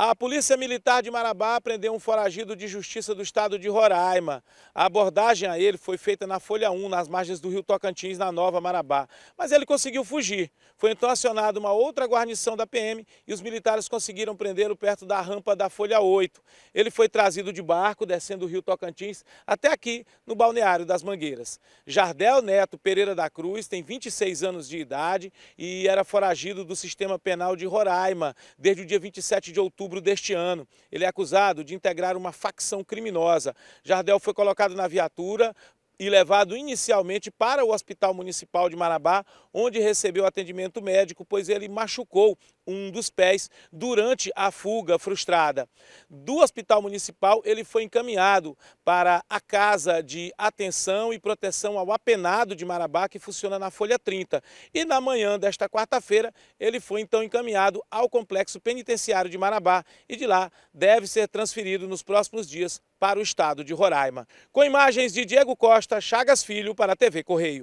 A Polícia Militar de Marabá prendeu um foragido de justiça do estado de Roraima. A abordagem a ele foi feita na Folha 1, nas margens do rio Tocantins, na Nova Marabá. Mas ele conseguiu fugir. Foi então acionada uma outra guarnição da PM e os militares conseguiram prendê-lo perto da rampa da Folha 8. Ele foi trazido de barco, descendo o rio Tocantins, até aqui, no balneário das Mangueiras. Jardel Neto Pereira da Cruz tem 26 anos de idade e era foragido do sistema penal de Roraima desde o dia 27 de outubro outubro deste ano. Ele é acusado de integrar uma facção criminosa. Jardel foi colocado na viatura e levado inicialmente para o Hospital Municipal de Marabá, onde recebeu atendimento médico, pois ele machucou um dos pés durante a fuga frustrada. Do Hospital Municipal, ele foi encaminhado para a Casa de Atenção e Proteção ao Apenado de Marabá, que funciona na Folha 30. E na manhã desta quarta-feira, ele foi então encaminhado ao Complexo Penitenciário de Marabá e de lá deve ser transferido nos próximos dias para o estado de Roraima. Com imagens de Diego Costa, Chagas Filho para a TV Correio.